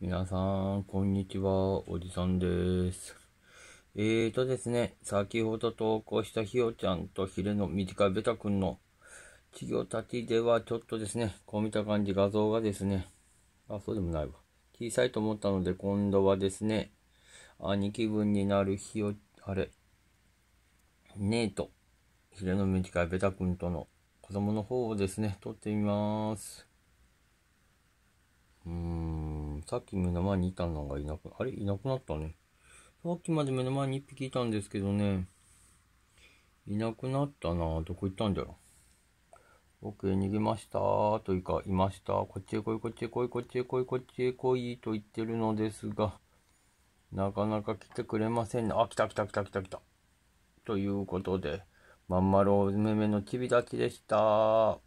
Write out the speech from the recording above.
皆さん、こんにちは。おじさんです。えーとですね、先ほど投稿したひよちゃんとひれの短いベタくんの稚魚たちではちょっとですね、こう見た感じ画像がですね、あ、そうでもないわ。小さいと思ったので、今度はですね、兄貴分になるひよ、あれ、姉とひれの短いベタくんとの子供の方をですね、撮ってみます。さっき目の前にいたのがいなく、あれいなくなったね。さっきまで目の前に1匹いたんですけどね、いなくなったなどこ行ったんだろう。僕、逃げましたというか、いました。こっちへ来い、こっちへ来い、こっちへ来い、こっちへ来いと言ってるのですが、なかなか来てくれませんね。あ、来た来た来た来た来た。ということで、まんまるおめめのちびだちでした。